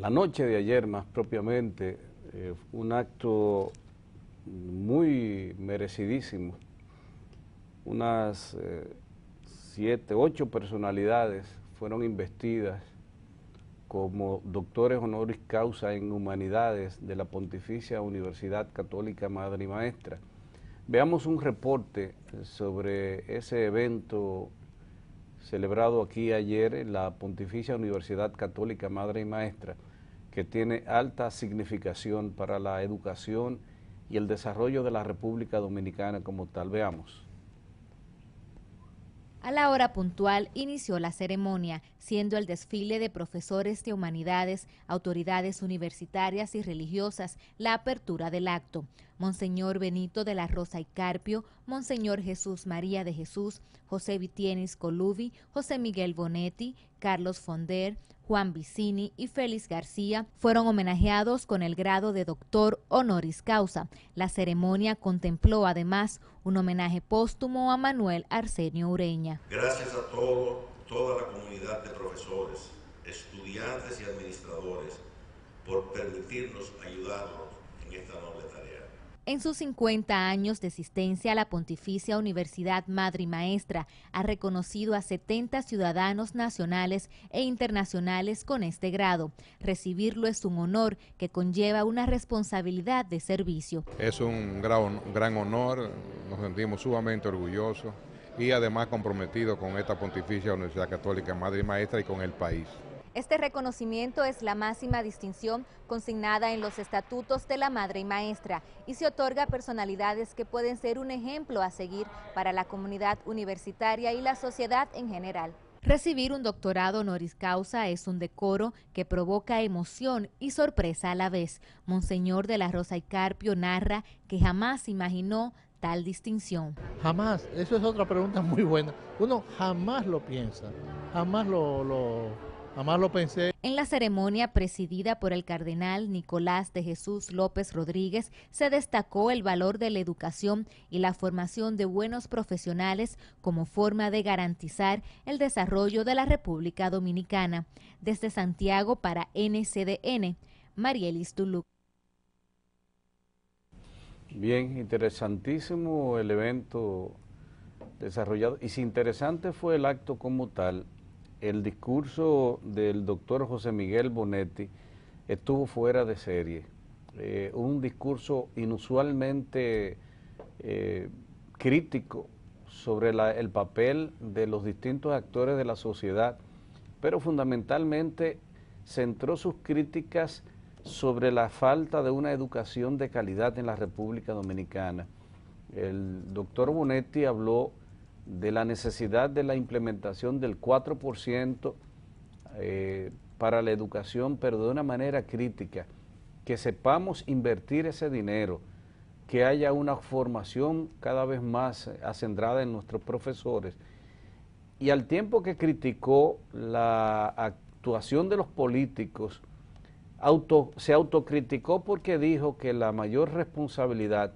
la noche de ayer más propiamente, eh, un acto muy merecidísimo. Unas eh, siete, ocho personalidades fueron investidas como doctores honoris causa en humanidades de la Pontificia Universidad Católica Madre y Maestra. Veamos un reporte sobre ese evento celebrado aquí ayer en la Pontificia Universidad Católica Madre y Maestra que tiene alta significación para la educación y el desarrollo de la República Dominicana como tal. Veamos. A la hora puntual inició la ceremonia, siendo el desfile de profesores de humanidades, autoridades universitarias y religiosas la apertura del acto. Monseñor Benito de la Rosa y Carpio, Monseñor Jesús María de Jesús, José Vitienis Colubi, José Miguel Bonetti, Carlos Fonder, Juan Vicini y Félix García fueron homenajeados con el grado de doctor honoris causa. La ceremonia contempló además un homenaje póstumo a Manuel Arsenio Ureña. Gracias a todo, toda la comunidad de profesores, estudiantes y administradores por permitirnos ayudarlos en esta noble tarea. En sus 50 años de existencia, la Pontificia Universidad Madre y Maestra ha reconocido a 70 ciudadanos nacionales e internacionales con este grado. Recibirlo es un honor que conlleva una responsabilidad de servicio. Es un gran, gran honor, nos sentimos sumamente orgullosos y además comprometidos con esta Pontificia Universidad Católica Madre y Maestra y con el país. Este reconocimiento es la máxima distinción consignada en los estatutos de la madre y maestra y se otorga a personalidades que pueden ser un ejemplo a seguir para la comunidad universitaria y la sociedad en general. Recibir un doctorado honoris causa es un decoro que provoca emoción y sorpresa a la vez. Monseñor de la Rosa y Carpio narra que jamás imaginó tal distinción. Jamás, eso es otra pregunta muy buena. Uno jamás lo piensa, jamás lo, lo pensé. En la ceremonia presidida por el cardenal Nicolás de Jesús López Rodríguez, se destacó el valor de la educación y la formación de buenos profesionales como forma de garantizar el desarrollo de la República Dominicana. Desde Santiago para NCDN, Marielis Tuluc. Bien, interesantísimo el evento desarrollado. Y si interesante fue el acto como tal, el discurso del doctor José Miguel Bonetti estuvo fuera de serie. Eh, un discurso inusualmente eh, crítico sobre el papel de los distintos actores de la sociedad, pero fundamentalmente centró sus críticas sobre la falta de una educación de calidad en la República Dominicana. El doctor Bonetti habló de la necesidad de la implementación del 4% eh, para la educación, pero de una manera crítica, que sepamos invertir ese dinero, que haya una formación cada vez más acendrada en nuestros profesores. Y al tiempo que criticó la actuación de los políticos, se autocriticó porque dijo que la mayor responsabilidad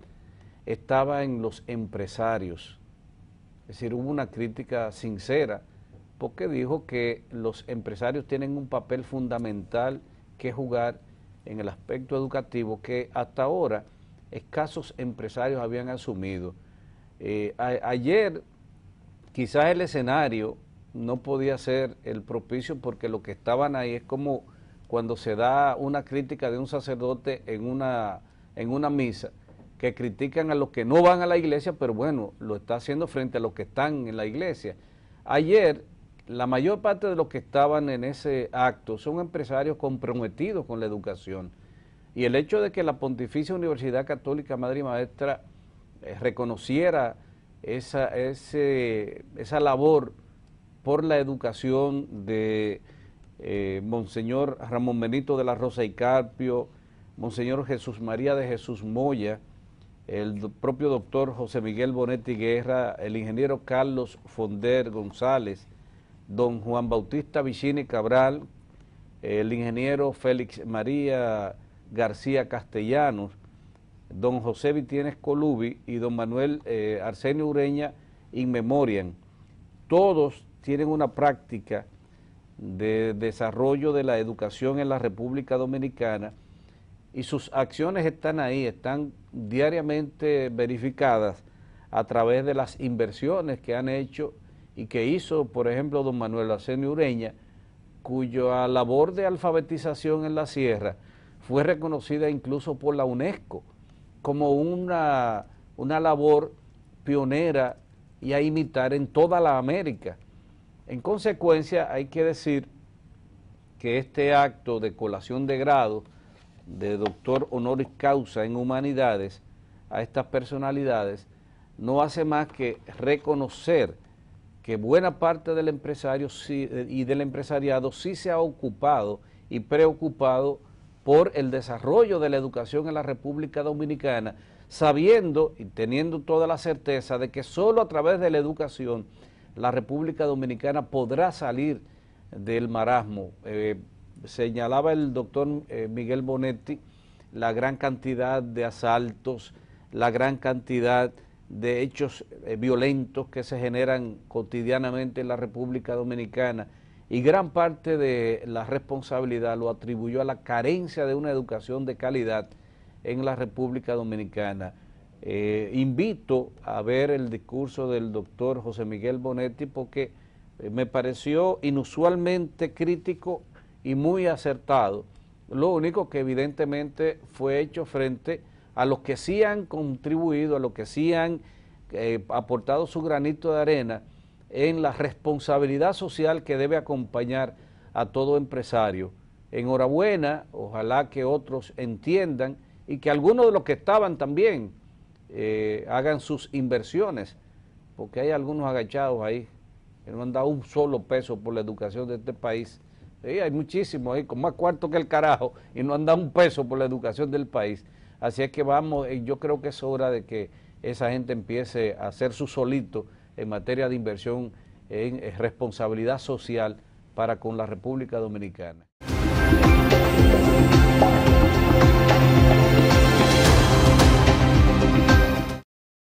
estaba en los empresarios es decir, hubo una crítica sincera porque dijo que los empresarios tienen un papel fundamental que jugar en el aspecto educativo que hasta ahora escasos empresarios habían asumido. Eh, ayer quizás el escenario no podía ser el propicio porque lo que estaban ahí es como cuando se da una crítica de un sacerdote en una, en una misa que critican a los que no van a la iglesia, pero bueno, lo está haciendo frente a los que están en la iglesia. Ayer, la mayor parte de los que estaban en ese acto son empresarios comprometidos con la educación. Y el hecho de que la Pontificia Universidad Católica Madre y Maestra eh, reconociera esa, esa labor por la educación de eh, Monseñor Ramón Benito de la Rosa y Carpio, Monseñor Jesús María de Jesús Moya, el propio doctor José Miguel Bonetti Guerra, el ingeniero Carlos Fonder González, don Juan Bautista Vicini Cabral, el ingeniero Félix María García Castellanos, don José Vitienes Colubi y don Manuel eh, Arsenio Ureña in Todos tienen una práctica de desarrollo de la educación en la República Dominicana y sus acciones están ahí, están diariamente verificadas a través de las inversiones que han hecho y que hizo, por ejemplo, don Manuel Arsenio Ureña, cuya labor de alfabetización en la sierra fue reconocida incluso por la UNESCO como una, una labor pionera y a imitar en toda la América. En consecuencia, hay que decir que este acto de colación de grado de doctor honoris causa en humanidades a estas personalidades no hace más que reconocer que buena parte del empresario eh, y del empresariado sí se ha ocupado y preocupado por el desarrollo de la educación en la República Dominicana, sabiendo y teniendo toda la certeza de que solo a través de la educación la República Dominicana podrá salir del marasmo. Eh, señalaba el doctor eh, Miguel Bonetti la gran cantidad de asaltos, la gran cantidad de hechos eh, violentos que se generan cotidianamente en la República Dominicana y gran parte de la responsabilidad lo atribuyó a la carencia de una educación de calidad en la República Dominicana. Eh, invito a ver el discurso del doctor José Miguel Bonetti porque me pareció inusualmente crítico y muy acertado. Lo único que evidentemente fue hecho frente a los que sí han contribuido, a los que sí han eh, aportado su granito de arena en la responsabilidad social que debe acompañar a todo empresario. Enhorabuena, ojalá que otros entiendan y que algunos de los que estaban también eh, hagan sus inversiones, porque hay algunos agachados ahí que no han dado un solo peso por la educación de este país hay muchísimos ahí, con más cuarto que el carajo, y no han dado un peso por la educación del país. Así es que vamos, yo creo que es hora de que esa gente empiece a hacer su solito en materia de inversión en responsabilidad social para con la República Dominicana.